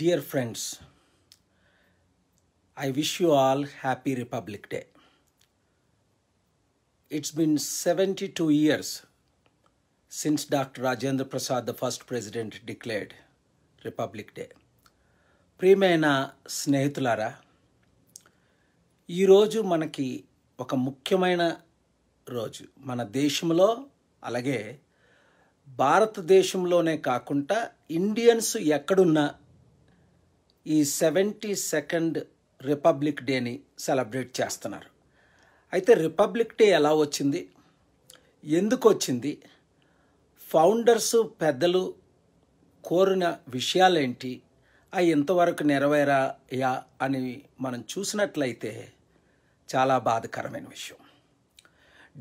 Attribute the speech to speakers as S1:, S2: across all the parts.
S1: Dear friends I wish you all happy republic day it's been seventy two years since doctor Rajendra Prasad the first president declared republic day ప్రియమైన స్నేహితులారా ఈరోజు మనకి ఒక ముఖ్యమైన రోజు మన దేశంలో అలాగే భారతదేశంలోనే కాకుండా ఇండియన్స్ ఎక్కడున్నా ఈ సెవెంటీ సెకండ్ రిపబ్లిక్ డేని సెలబ్రేట్ చేస్తున్నారు అయితే రిపబ్లిక్ డే ఎలా వచ్చింది ఎందుకు వచ్చింది ఫౌండర్స్ పెద్దలు కోరిన విషయాలేంటి అవి ఇంతవరకు నెరవేరాయా అని మనం చూసినట్లయితే చాలా బాధకరమైన విషయం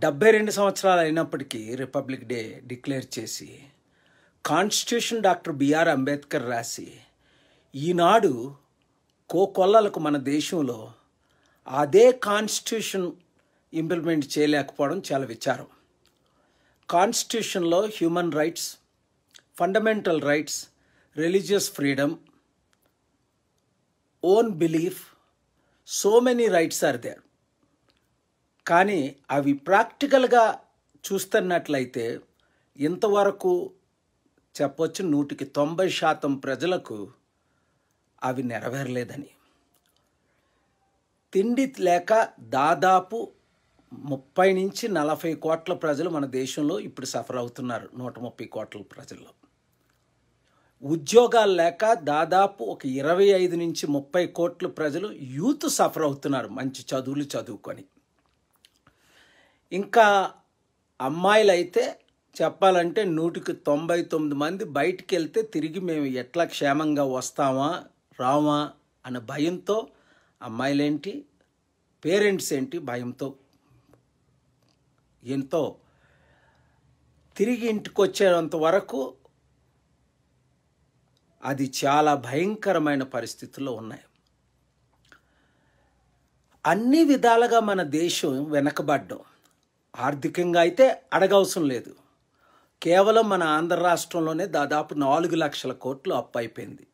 S1: డెబ్బై రెండు సంవత్సరాలు అయినప్పటికీ రిపబ్లిక్ డే డిక్లేర్ చేసి కాన్స్టిట్యూషన్ డాక్టర్ బిఆర్ అంబేద్కర్ రాసి ఈనాడు కోకొల్లలకు మన దేశంలో అదే కాన్స్టిట్యూషన్ ఇంప్లిమెంట్ చేయలేకపోవడం చాలా విచారం కాన్స్టిట్యూషన్లో human rights fundamental rights religious freedom own belief so many rights are there కానీ అవి ప్రాక్టికల్గా చూస్తున్నట్లయితే ఇంతవరకు చెప్పొచ్చు నూటికి తొంభై శాతం ప్రజలకు అవి నెరవేరలేదని తిండి లేక దాదాపు ముప్పై నుంచి నలభై కోట్ల ప్రజలు మన దేశంలో ఇప్పుడు సఫర్ అవుతున్నారు నూట ముప్పై కోట్ల ప్రజల్లో ఉద్యోగాలు లేక దాదాపు ఒక ఇరవై ఐదు నుంచి ముప్పై కోట్ల ప్రజలు యూత్ సఫర్ అవుతున్నారు మంచి చదువులు చదువుకొని ఇంకా అమ్మాయిలు అయితే చెప్పాలంటే నూటికి తొంభై తొమ్మిది మంది బయటికి వెళ్తే తిరిగి మేము ఎట్లా క్షేమంగా వస్తామా రామా అన్న భయంతో అమ్మాయిలేంటి పేరెంట్స్ ఏంటి భయంతో ఎంతో తిరిగి ఇంటికి వచ్చేంత వరకు అది చాలా భయంకరమైన పరిస్థితుల్లో ఉన్నాయి అన్ని విధాలుగా మన దేశం వెనకబడ్డం ఆర్థికంగా అయితే అడగవసరం లేదు కేవలం మన ఆంధ్ర రాష్ట్రంలోనే దాదాపు నాలుగు లక్షల కోట్లు అప్పు అయిపోయింది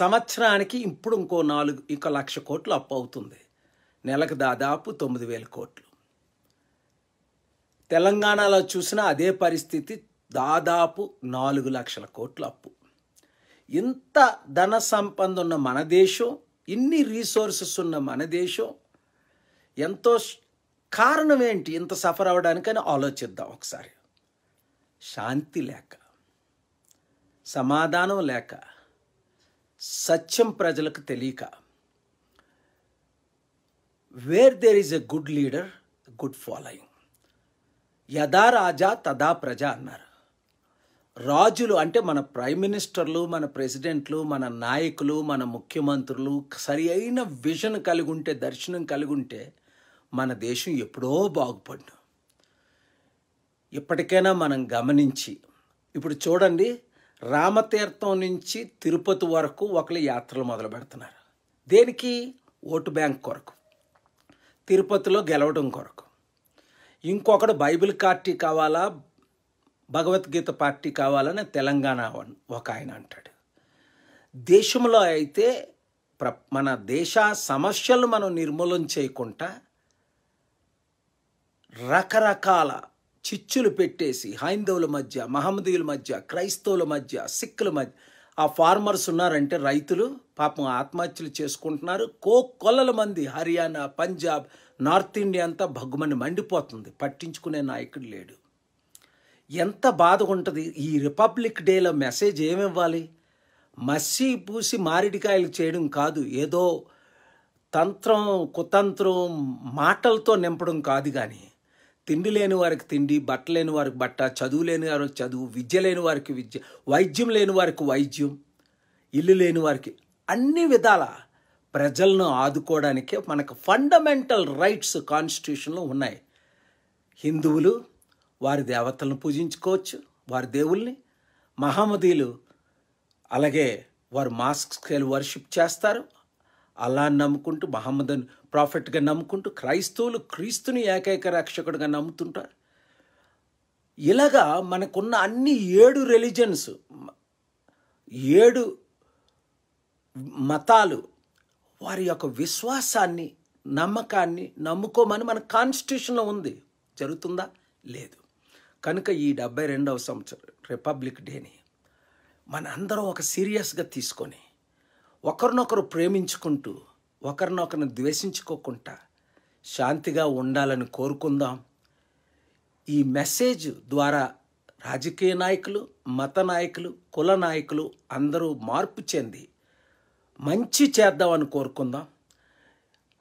S1: సంవత్సరానికి ఇప్పుడు ఇంకో నాలుగు ఇంకో లక్ష కోట్లు అప్పు అవుతుంది నెలకు దాదాపు తొమ్మిది వేల కోట్లు తెలంగాణలో చూసినా అదే పరిస్థితి దాదాపు నాలుగు లక్షల కోట్లు అప్పు ఇంత ధన సంపద ఉన్న మన దేశం ఇన్ని రీసోర్సెస్ ఉన్న మన దేశం ఎంతో కారణం ఏంటి ఇంత సఫర్ అవ్వడానికని ఆలోచిద్దాం ఒకసారి శాంతి లేక సమాధానం లేక సత్యం ప్రజలకు తెలియక where there is a good leader good following యదా రాజా తదా ప్రజ అన్నారు రాజులు అంటే మన ప్రైమ్ మినిస్టర్లు మన ప్రెసిడెంట్లు మన నాయకులు మన ముఖ్యమంత్రులు సరి అయిన విజన్ కలిగి ఉంటే దర్శనం కలిగి ఉంటే మన దేశం ఎప్పుడో బాగుపడ్డు ఇప్పటికైనా మనం గమనించి ఇప్పుడు చూడండి రామతీర్థం నుంచి తిరుపతి వరకు ఒకళ్ళు యాత్రలు మొదలు పెడుతున్నారు దేనికి ఓటు బ్యాంక్ కొరకు తిరుపతిలో గెలవడం కొరకు ఇంకొకడు బైబిల్ పార్టీ కావాలా భగవద్గీత పార్టీ కావాలని తెలంగాణ ఒక ఆయన అంటాడు దేశంలో అయితే ప్ర మన దేశ సమస్యలు మనం నిర్మూలన చేయకుండా రకరకాల చిచ్చులు పెట్టేసి హైందవుల మధ్య మహమ్మదీయుల మధ్య క్రైస్తవుల మధ్య సిక్కుల మధ్య ఆ ఫార్మర్స్ ఉన్నారంటే రైతులు పాపం ఆత్మహత్యలు చేసుకుంటున్నారు కో కొల్లల మంది హర్యానా పంజాబ్ నార్త్ ఇండియా అంతా భగ్గుమని మండిపోతుంది పట్టించుకునే నాయకుడు లేడు ఎంత బాధగా ఉంటుంది ఈ రిపబ్లిక్ డేలో మెసేజ్ ఏమివ్వాలి మస్సి పూసి మారిడికాయలు చేయడం కాదు ఏదో తంత్రం కుతంత్రం మాటలతో నింపడం కాదు కానీ తిండి లేని వారికి తిండి బట్ట లేని వారికి బట్ట చదువు లేని వారికి చదువు విద్య లేని వారికి విద్య వైద్యం లేని వారికి వైద్యం ఇల్లు లేని వారికి అన్ని విధాల ప్రజలను ఆదుకోవడానికే మనకు ఫండమెంటల్ రైట్స్ కాన్స్టిట్యూషన్లో ఉన్నాయి హిందువులు వారి దేవతలను పూజించుకోవచ్చు వారి దేవుల్ని మహమ్మదీలు అలాగే వారు స్కేల్ వర్షిప్ చేస్తారు అలా నమ్ముకుంటూ మహమ్మద్ ప్రాఫెట్గా నమ్ముకుంటూ క్రైస్తవులు క్రీస్తుని ఏకైక రక్షకుడిగా నమ్ముతుంటారు ఇలాగా మనకున్న అన్ని ఏడు రిలీజన్స్ ఏడు మతాలు వారి యొక్క విశ్వాసాన్ని నమ్మకాన్ని నమ్ముకోమని మన కాన్స్టిట్యూషన్లో ఉంది జరుగుతుందా లేదు కనుక ఈ డెబ్బై రెండవ సంవత్సరం రిపబ్లిక్ డేని మనందరం ఒక సీరియస్గా తీసుకొని ఒకరినొకరు ప్రేమించుకుంటూ ఒకరినొకరిని ద్వేషించుకోకుండా శాంతిగా ఉండాలని కోరుకుందాం ఈ మెసేజ్ ద్వారా రాజకీయ నాయకులు మత నాయకులు కుల నాయకులు అందరూ మార్పు చెంది మంచి చేద్దామని కోరుకుందాం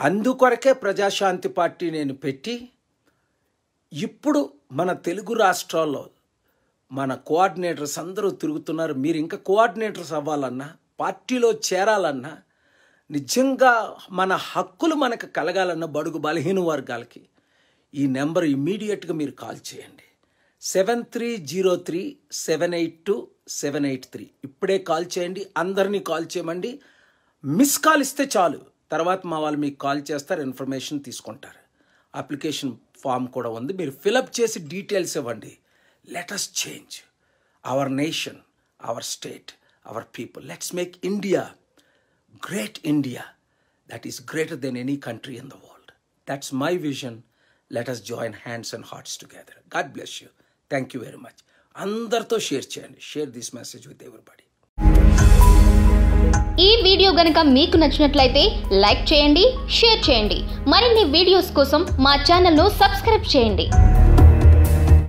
S1: అందుకొరకే ప్రజాశాంతి పార్టీ నేను పెట్టి ఇప్పుడు మన తెలుగు రాష్ట్రాల్లో మన కోఆర్డినేటర్స్ అందరూ తిరుగుతున్నారు మీరు ఇంకా కోఆర్డినేటర్స్ అవ్వాలన్నా పార్టీలో చేరాలన్నా నిజంగా మన హక్కులు మనకు కలగాలన్న బడుగు బలహీన వర్గాలకి ఈ నెంబర్ ఇమీడియట్గా మీరు కాల్ చేయండి seven three zero three seven eight two seven eight three ఇప్పుడే కాల్ చేయండి అందరినీ కాల్ చేయమండి మిస్ కాల్ ఇస్తే చాలు తర్వాత మా వాళ్ళు మీకు కాల్ చేస్తారు ఇన్ఫర్మేషన్ తీసుకుంటారు అప్లికేషన్ ఫామ్ కూడా ఉంది మీరు ఫిలప్ చేసి డీటెయిల్స్ ఇవ్వండి let us change our nation our state our people. Let's make India, great India, that is greater than any country in the world. That's my vision. Let us join hands and hearts together. God bless you. Thank you very much అందరితో share చేయండి share this message with everybody ఈ video గనక మీకు నచ్చినట్లయితే like చేయండి share చేయండి మరిన్ని videos కోసం మా ఛానల్ను సబ్స్క్రైబ్ చేయండి